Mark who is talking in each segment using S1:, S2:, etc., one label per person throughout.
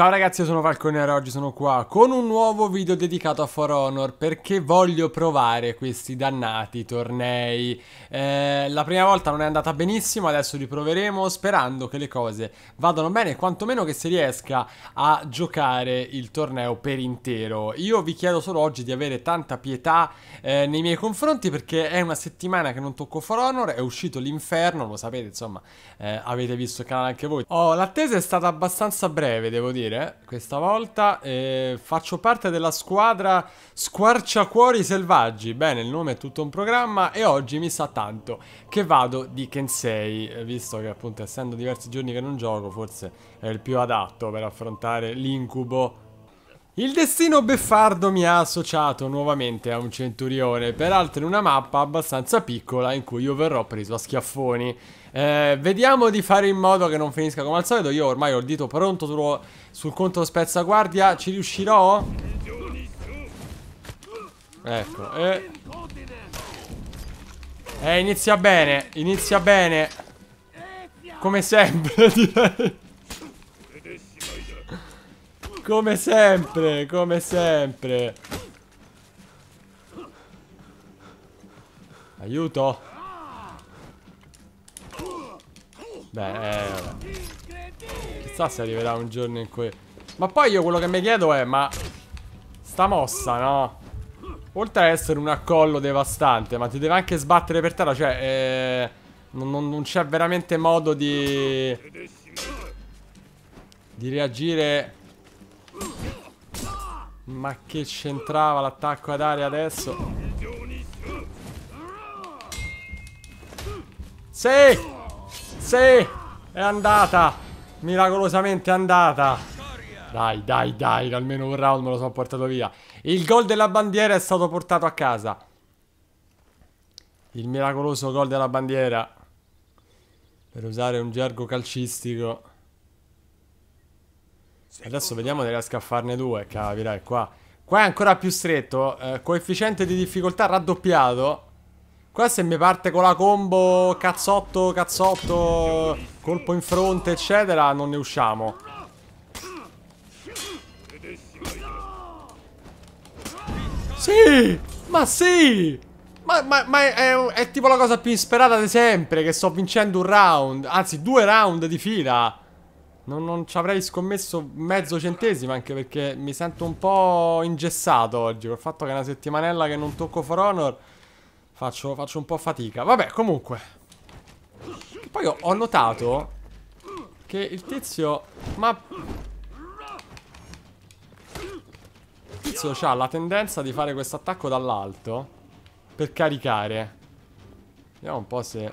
S1: Ciao ragazzi, io sono e oggi sono qua con un nuovo video dedicato a For Honor perché voglio provare questi dannati tornei. Eh, la prima volta non è andata benissimo, adesso li proveremo sperando che le cose vadano bene, quantomeno che si riesca a giocare il torneo per intero. Io vi chiedo solo oggi di avere tanta pietà eh, nei miei confronti perché è una settimana che non tocco For Honor, è uscito l'inferno, lo sapete insomma, eh, avete visto il canale anche voi. Oh, l'attesa è stata abbastanza breve devo dire dire eh, questa volta. Eh, faccio parte della squadra Squarciacuori Selvaggi. Bene, il nome è tutto un programma e oggi mi sa tanto che vado di Kensei, eh, visto che appunto essendo diversi giorni che non gioco, forse è il più adatto per affrontare l'incubo il destino beffardo mi ha associato nuovamente a un centurione, peraltro in una mappa abbastanza piccola in cui io verrò preso a schiaffoni. Eh, vediamo di fare in modo che non finisca come al solito. Io ormai ho il dito pronto sul, sul conto spezzaguardia. Ci riuscirò? Ecco. Eh. eh, inizia bene. Inizia bene. Come sempre, direi. Come sempre, come sempre. Aiuto. Beh, eh, Chissà se arriverà un giorno in cui... Ma poi io quello che mi chiedo è, ma... Sta mossa, no? Oltre a essere un accollo devastante, ma ti deve anche sbattere per terra, cioè... Eh, non, non, non c'è veramente modo di... Di reagire... Ma che c'entrava l'attacco ad aria adesso? Sì! Sì! È andata! Miracolosamente è andata! Dai, dai, dai, almeno un round me lo sono portato via. Il gol della bandiera è stato portato a casa. Il miracoloso gol della bandiera. Per usare un gergo calcistico. Adesso vediamo se riesco a farne due, capirai, qua. Qua è ancora più stretto, eh, coefficiente di difficoltà raddoppiato. Qua se mi parte con la combo cazzotto, cazzotto, colpo in fronte, eccetera, non ne usciamo. Sì! Ma sì! Ma, ma, ma è, è, è, tipo la cosa più insperata di sempre, che sto vincendo un round, anzi due round di fila. Non, non ci avrei scommesso mezzo centesimo, anche perché mi sento un po' ingessato oggi, col fatto che è una settimanella che non tocco For Honor... Faccio, faccio un po' fatica. Vabbè, comunque. poi ho, ho notato che il tizio... Ma... Il tizio ha la tendenza di fare questo attacco dall'alto per caricare. Vediamo un po' se...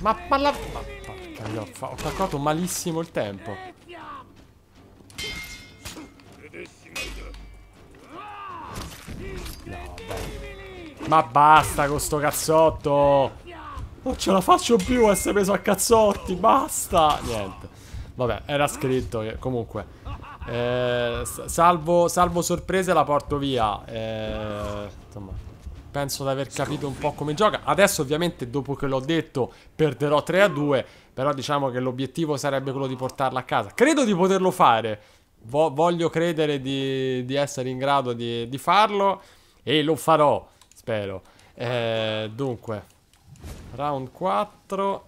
S1: Ma, ma la... Ma, porca mia, ho calcolato malissimo il tempo. Ma basta con sto cazzotto! Non ce la faccio più essere preso a cazzotti, basta! Niente. Vabbè, era scritto che comunque... Eh, salvo, salvo, sorprese la porto via. Eh, insomma, penso di aver capito un po' come gioca. Adesso ovviamente dopo che l'ho detto perderò 3 a 2. Però diciamo che l'obiettivo sarebbe quello di portarla a casa. Credo di poterlo fare. Vo voglio credere di, di, essere in grado di, di farlo. E lo farò spero. Eh, dunque, round 4.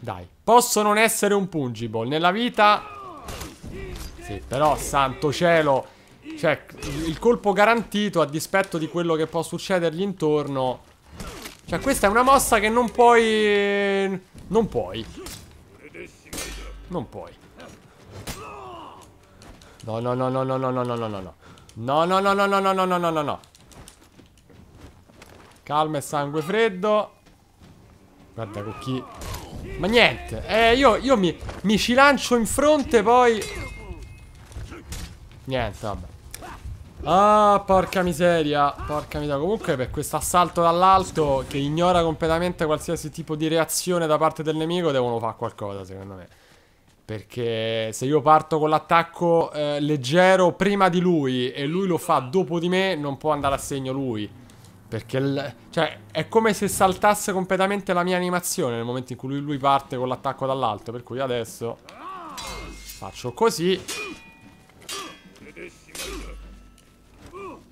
S1: Dai, posso non essere un pungible nella vita? Sì, però, santo cielo, cioè, il colpo garantito a dispetto di quello che può succedergli intorno. Cioè, questa è una mossa che non puoi... Non puoi. Non puoi. No, no, no, no, no, no, no, no, no, no. No, no, no, no, no, no, no, no, no, no, no. Calma e sangue freddo. Guarda con chi... Ma niente. Eh, io, io mi, mi ci lancio in fronte, poi... Niente, vabbè. Ah, porca miseria. Porca miseria. Comunque, per questo assalto dall'alto, che ignora completamente qualsiasi tipo di reazione da parte del nemico, devono fare qualcosa, secondo me. Perché se io parto con l'attacco eh, leggero prima di lui e lui lo fa dopo di me, non può andare a segno lui. Perché il, cioè, è come se saltasse completamente la mia animazione nel momento in cui lui, lui parte con l'attacco dall'alto. Per cui adesso faccio così.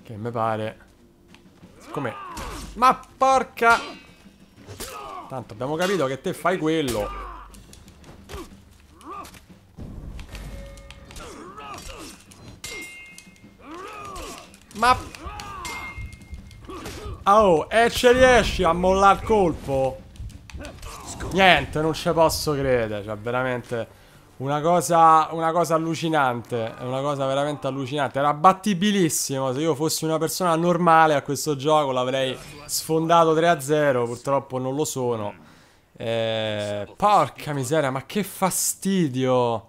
S1: Che mi pare. Siccome... Ma porca... Tanto abbiamo capito che te fai quello. Ma... Oh, e ci riesci a mollare il colpo? Niente, non ci posso credere, cioè veramente... Una cosa, una cosa allucinante, una cosa veramente allucinante. Era battibilissimo, se io fossi una persona normale a questo gioco l'avrei sfondato 3-0, purtroppo non lo sono. Eh, porca miseria, ma che fastidio.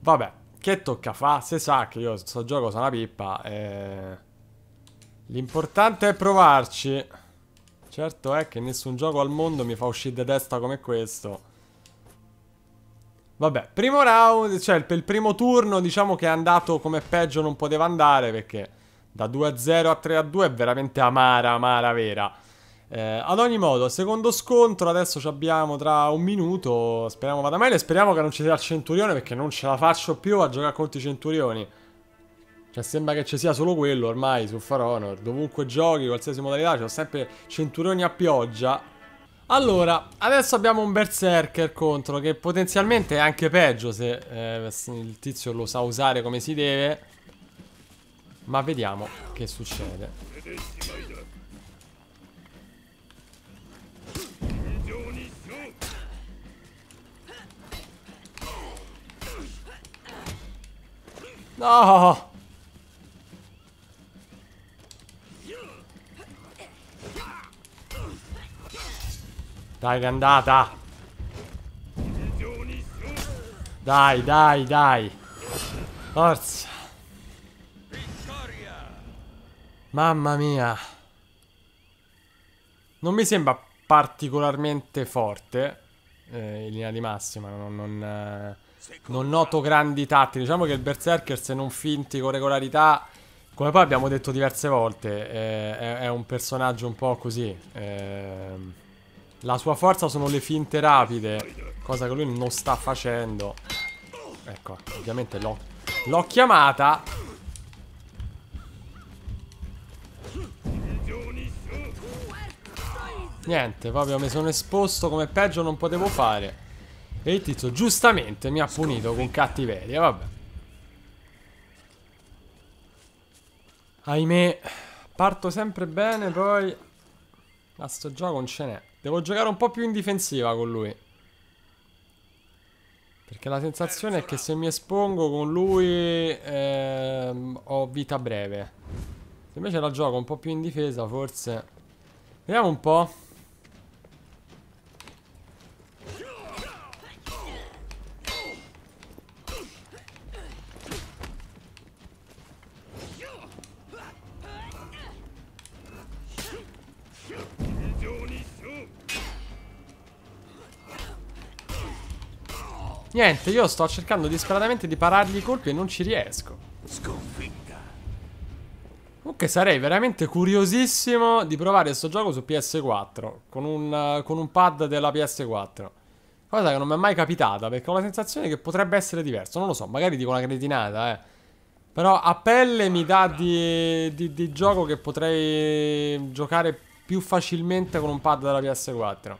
S1: Vabbè. Che tocca fa? Se sa che io sto gioco sono una pippa. Eh... L'importante è provarci. Certo è che nessun gioco al mondo mi fa uscire da testa come questo. Vabbè, primo round, cioè per il primo turno diciamo che è andato come peggio non poteva andare perché da 2 a 0 a 3 a 2 è veramente amara, amara vera. Eh, ad ogni modo, secondo scontro, adesso ci abbiamo tra un minuto. Speriamo vada meglio e speriamo che non ci sia il centurione perché non ce la faccio più a giocare contro i centurioni. Cioè, sembra che ci sia solo quello ormai su Far Honor. Dovunque giochi, qualsiasi modalità, c'ho sempre centurioni a pioggia. Allora, adesso abbiamo un berserker contro, che potenzialmente è anche peggio se eh, il tizio lo sa usare come si deve. Ma vediamo che succede. No! Dai, è andata! Dai, dai, dai! Forza! Mamma mia! Non mi sembra particolarmente forte eh, in linea di massima, non... non eh non noto grandi tatti. Diciamo che il Berserker, se non finti con regolarità, come poi abbiamo detto diverse volte, eh, è, è, un personaggio un po' così. Eh, la sua forza sono le finte rapide, cosa che lui non sta facendo. Ecco, ovviamente l'ho chiamata. Niente, proprio mi sono esposto come peggio non potevo fare. E il tizio giustamente mi ha punito con cattiveria, vabbè. Ahimè, parto sempre bene, poi... Ma sto gioco non ce n'è. Devo giocare un po' più in difensiva con lui. Perché la sensazione è che se mi espongo con lui ehm, ho vita breve. Se invece la gioco un po' più in difesa, forse... Vediamo un po'. Niente, io sto cercando disperatamente di parargli i colpi e non ci riesco. Sconfitta. Comunque sarei veramente curiosissimo di provare questo gioco su PS4 con un, con un pad della PS4. Cosa che non mi è mai capitata perché ho la sensazione che potrebbe essere diverso. Non lo so, magari dico una cretinata, eh. Però a pelle mi dà di, di, di gioco che potrei giocare più facilmente con un pad della PS4.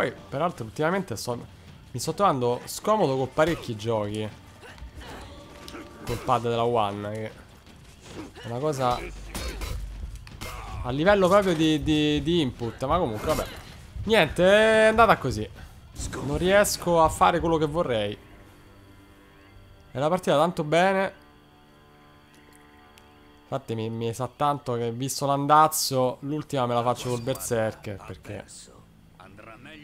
S1: Poi, peraltro, ultimamente sto... mi sto trovando scomodo con parecchi giochi. Col pad della One, che è una cosa... A livello proprio di, di, di input, ma comunque, vabbè. Niente, è andata così. Non riesco a fare quello che vorrei. È la partita tanto bene. Infatti mi, mi sa tanto che visto l'andazzo, l'ultima me la faccio col berserker perché...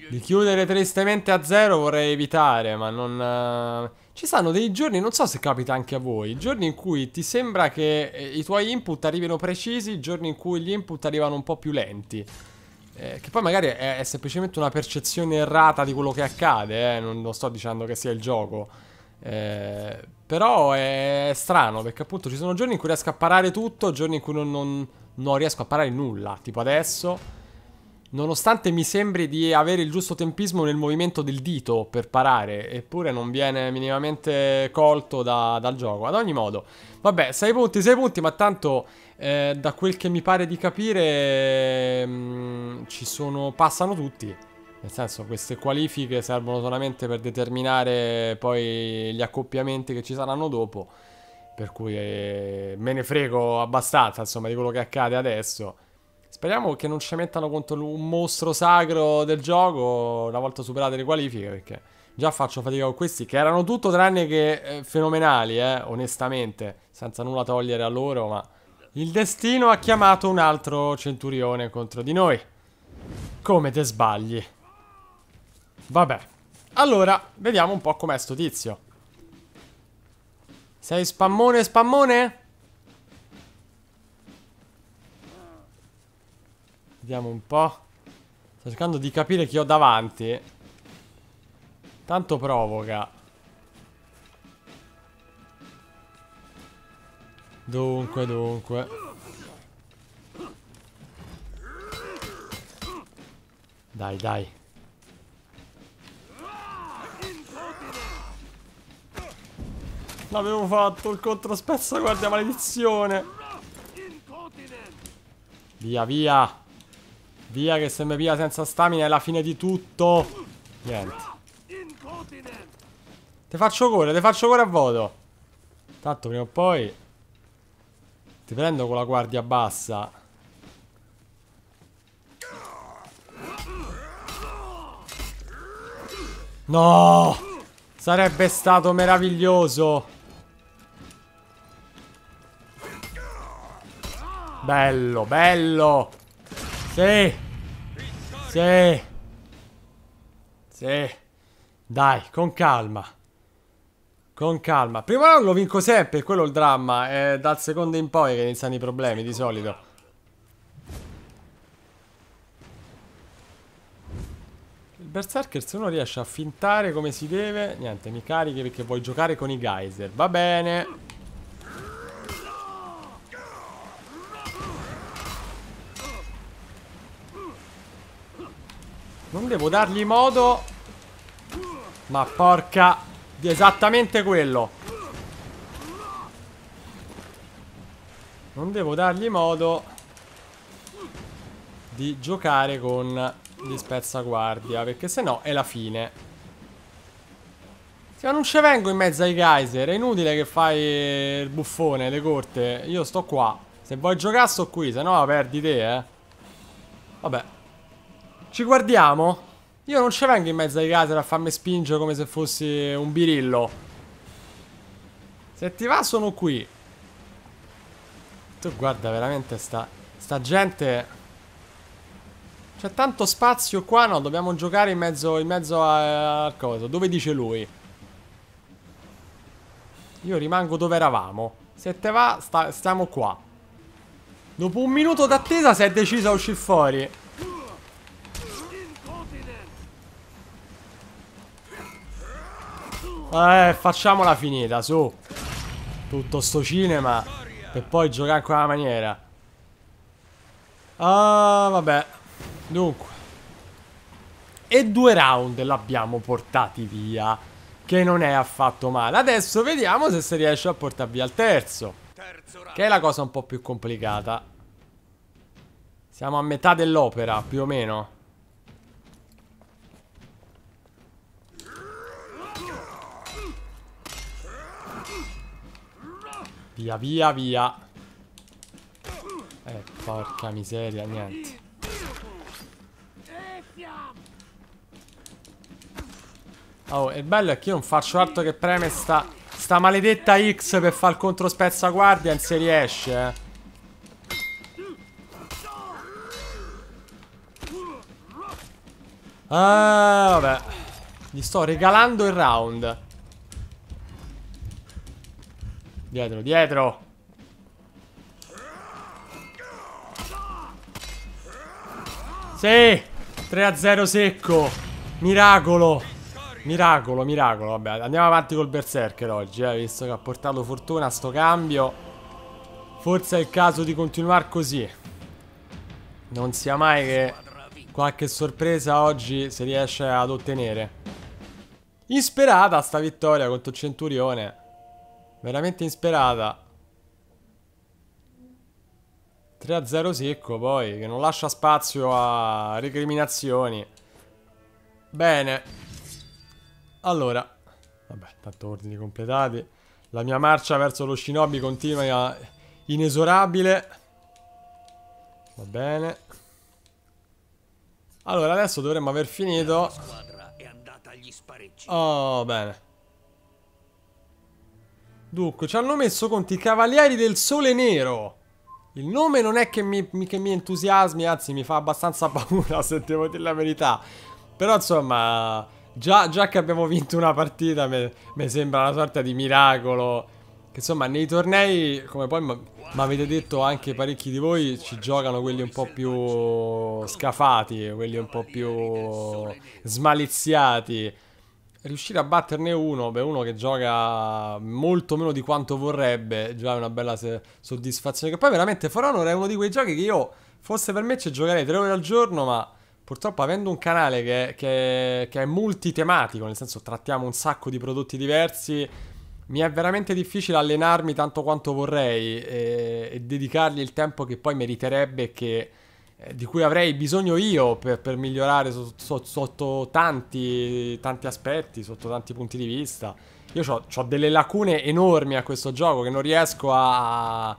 S1: Di chiudere tristemente a zero vorrei evitare, ma non... Eh, ci stanno dei giorni, non so se capita anche a voi, giorni in cui ti sembra che eh, i tuoi input arrivino precisi, giorni in cui gli input arrivano un po' più lenti. Eh, che poi magari è, è, semplicemente una percezione errata di quello che accade, eh? non, non, sto dicendo che sia il gioco. Eh, però è strano perché appunto ci sono giorni in cui riesco a parare tutto, giorni in cui non, non, non riesco a parare nulla, tipo adesso Nonostante mi sembri di avere il giusto tempismo nel movimento del dito per parare, eppure non viene minimamente colto da, dal gioco. Ad ogni modo, vabbè, 6 punti, 6 punti, ma tanto eh, da quel che mi pare di capire mh, mm, ci sono, passano tutti. Nel senso, queste qualifiche servono solamente per determinare poi gli accoppiamenti che ci saranno dopo. Per cui eh, me ne frego abbastanza, insomma, di quello che accade adesso. Speriamo che non ci mettano contro un mostro sacro del gioco una volta superate le qualifiche, perché già faccio fatica con questi, che erano tutto tranne che eh, fenomenali, eh, onestamente, senza nulla togliere a loro, ma... Il destino ha chiamato un altro centurione contro di noi. Come te sbagli. Vabbè. Allora, vediamo un po' com'è sto tizio. Sei spammone, spammone? Vediamo un po'. Sto cercando di capire chi ho davanti. Tanto provoca. Dunque, dunque. Dai, dai. L'avevo fatto il controspezzo, guarda, maledizione. Via, via. Via che se mi piglia senza stamina è la fine di tutto. Niente. Te faccio cuore, te faccio cuore a voto. Tanto prima o poi... Ti prendo con la guardia bassa. No! Sarebbe stato meraviglioso. Bello, bello. Sì. Sì. Sì. Dai, con calma. Con calma. Primo round lo vinco sempre, quello è il dramma. È dal secondo in poi che iniziano i problemi, di solito. Il Berserker se uno riesce a fintare come si deve... Niente, mi carichi perché vuoi giocare con i geyser. Va bene. Non devo dargli modo Ma porca Di esattamente quello Non devo dargli modo Di giocare con Gli spezzaguardia Perché se no è la fine Se non ci vengo in mezzo ai geyser È inutile che fai il buffone Le corte Io sto qua Se vuoi giocare sto qui Se no perdi te eh Vabbè ci guardiamo? Io non ci vengo in mezzo ai case a farmi spingere come se fossi un birillo. Se ti va sono qui. Tu guarda veramente sta, sta gente... C'è tanto spazio qua, no, dobbiamo giocare in mezzo, in mezzo a, al coso. Dove dice lui? Io rimango dove eravamo. Se te va, sta, stiamo qua. Dopo un minuto d'attesa si è deciso a uscire fuori. Eh, facciamola finita, su. Tutto sto cinema. Per poi giocare in quella maniera. Ah, vabbè. Dunque. E due round l'abbiamo portati via. Che non è affatto male. Adesso vediamo se si riesce a portare via il terzo. Che è la cosa un po' più complicata. Siamo a metà dell'opera, più o meno. Via, via, via. Eh, porca miseria, niente. Oh, il bello è che io non faccio altro che preme sta, sta maledetta X per far il contro spezza guardian se riesce, eh. Ah, vabbè. Gli sto regalando il round. Dietro, dietro. Sì. 3 a 0 secco. Miracolo. Miracolo, miracolo. Vabbè, andiamo avanti col berserker oggi, eh, visto che ha portato fortuna a sto cambio. Forse è il caso di continuare così. Non sia mai che qualche sorpresa oggi si riesce ad ottenere. Insperata sta vittoria contro Centurione. Veramente insperata. 3-0 secco poi, che non lascia spazio a recriminazioni. Bene. Allora, vabbè, tanto ordini completati. La mia marcia verso lo shinobi continua inesorabile. Va bene. Allora, adesso dovremmo aver finito. Oh, bene. Dunque, ci hanno messo conti i Cavalieri del Sole Nero. Il nome non è che mi, che mi entusiasmi, anzi mi fa abbastanza paura, se devo dire la verità. Però insomma, già, già che abbiamo vinto una partita, mi sembra una sorta di miracolo. Che insomma, nei tornei, come poi mi avete detto anche parecchi di voi, ci giocano quelli un po' più scafati, quelli un po' più smaliziati. Riuscire a batterne uno, beh, uno che gioca molto meno di quanto vorrebbe, già è una bella se- soddisfazione. Che poi veramente For Honor è uno di quei giochi che io, forse per me, ci giocherei tre ore al giorno, ma purtroppo avendo un canale che, che, che è multitematico, nel senso trattiamo un sacco di prodotti diversi, mi è veramente difficile allenarmi tanto quanto vorrei e, e dedicargli il tempo che poi meriterebbe che eh, di cui avrei bisogno io per, per migliorare so, so, sotto tanti, tanti, aspetti, sotto tanti punti di vista. Io ho, ho delle lacune enormi a questo gioco che non riesco a, a,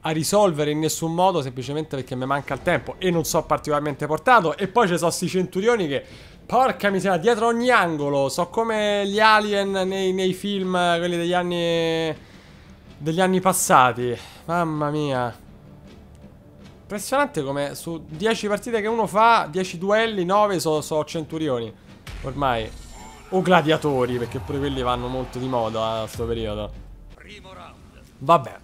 S1: a, risolvere in nessun modo semplicemente perché mi manca il tempo e non so particolarmente portato. E poi ci sono questi centurioni che, porca miseria, dietro ogni angolo, so come gli alien nei, nei film, quelli degli anni, degli anni passati. Mamma mia. Impressionante come su 10 partite che uno fa, 10 duelli, 9 sono so centurioni. Ormai. O gladiatori, perché pure quelli vanno molto di moda a questo periodo. Vabbè.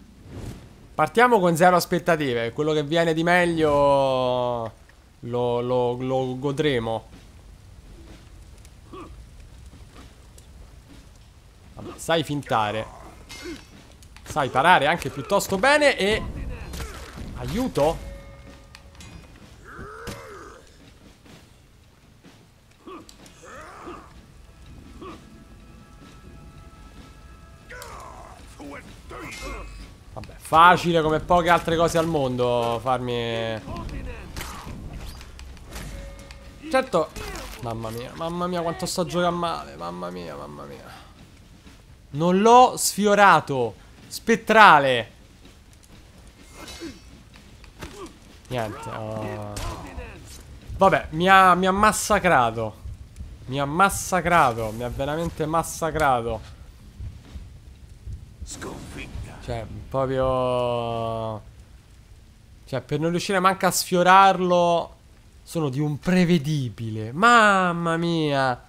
S1: Partiamo con zero aspettative. Quello che viene di meglio... Lo, lo, lo godremo. Vabbè, sai fintare. Sai parare anche piuttosto bene e... Aiuto! Facile come poche altre cose al mondo farmi... Certo... Mamma mia, mamma mia quanto sto giocando male, mamma mia, mamma mia. Non l'ho sfiorato. Spettrale. Niente. Oh. Vabbè, mi ha, mi ha massacrato. Mi ha massacrato, mi ha veramente massacrato. Sconfitto. Cioè, proprio... Cioè, per non riuscire manco a sfiorarlo... Sono di un prevedibile. Mamma mia!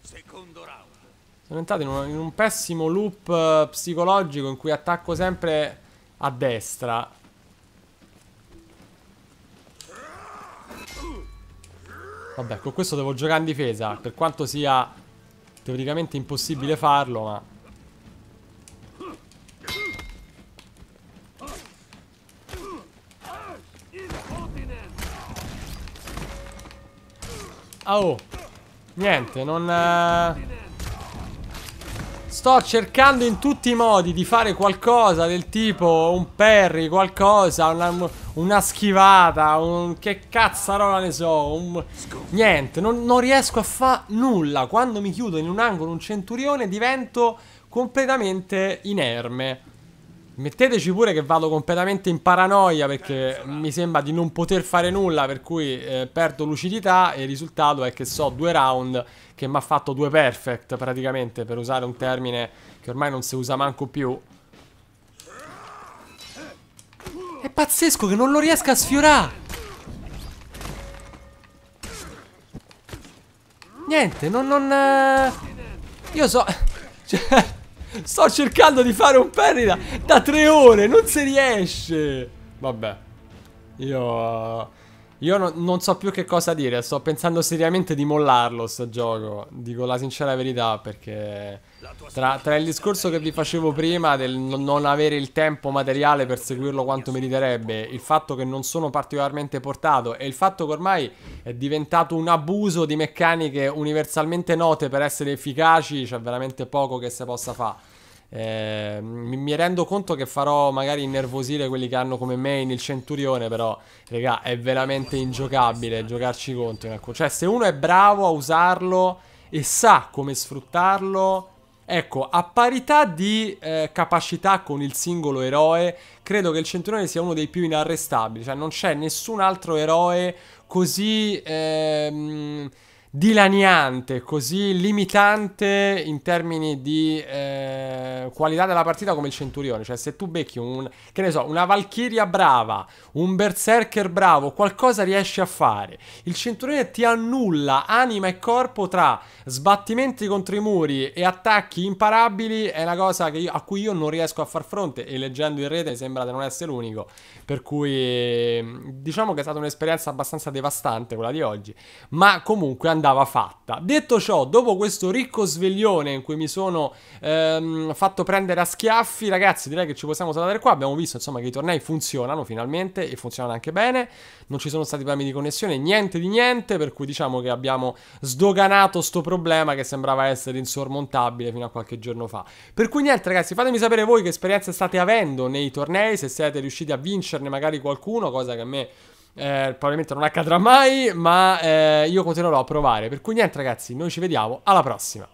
S1: Secondo round. Sono entrato in un, in un pessimo loop eh, psicologico in cui attacco sempre a destra. Vabbè, con questo devo giocare in difesa, per quanto sia teoricamente impossibile farlo, ma... Ah, oh. Niente, non... Eh, sto cercando in tutti i modi di fare qualcosa del tipo un parry, qualcosa, una, una schivata, un... che cazzarola ne so, un... Niente, non, non riesco a fare nulla. Quando mi chiudo in un angolo, un centurione, divento completamente inerme. Metteteci pure che vado completamente in paranoia perché eh, esatto. mi sembra di non poter fare nulla per cui eh, perdo lucidità e il risultato è che so due round che mi ha fatto due perfect praticamente per usare un termine che ormai non si usa manco più. È pazzesco che non lo riesca a sfiorare! Niente, non... non eh... Io so... cioè... Sto cercando di fare un perida da tre ore, non si riesce. Vabbè. Io... Io no, non so più che cosa dire, sto pensando seriamente di mollarlo sto gioco, dico la sincera verità perché tra, tra il discorso che vi facevo prima del non avere il tempo materiale per seguirlo quanto meriterebbe, il fatto che non sono particolarmente portato e il fatto che ormai è diventato un abuso di meccaniche universalmente note per essere efficaci, c'è cioè veramente poco che si possa fare. Ehm, mi, mi, rendo conto che farò magari innervosire quelli che hanno come me in il centurione, però, raga, è veramente ingiocabile giocarci contro. In alcun... Cioè, se uno è bravo a usarlo e sa come sfruttarlo... Ecco, a parità di eh, capacità con il singolo eroe, credo che il centurione sia uno dei più inarrestabili. Cioè, non c'è nessun altro eroe così... Ehm dilaniante, così limitante in termini di eh, qualità della partita come il Centurione. Cioè, se tu becchi un, che ne so, una Valchiria brava, un Berserker bravo, qualcosa riesci a fare. Il Centurione ti annulla anima e corpo tra sbattimenti contro i muri e attacchi imparabili. È una cosa io, a cui io non riesco a far fronte e leggendo in rete sembra di non essere l'unico. Per cui diciamo che è stata un'esperienza abbastanza devastante quella di oggi. Ma comunque andiamo andava fatta. Detto ciò, dopo questo ricco sveglione in cui mi sono ehm, fatto prendere a schiaffi, ragazzi, direi che ci possiamo salutare qua. Abbiamo visto insomma che i tornei funzionano finalmente e funzionano anche bene. Non ci sono stati problemi di connessione, niente di niente, per cui diciamo che abbiamo sdoganato sto problema che sembrava essere insormontabile fino a qualche giorno fa. Per cui niente, ragazzi, fatemi sapere voi che esperienze state avendo nei tornei, se siete riusciti a vincerne magari qualcuno, cosa che a me eh, probabilmente non accadrà mai, ma eh, io continuerò a provare. Per cui niente ragazzi, noi ci vediamo alla prossima.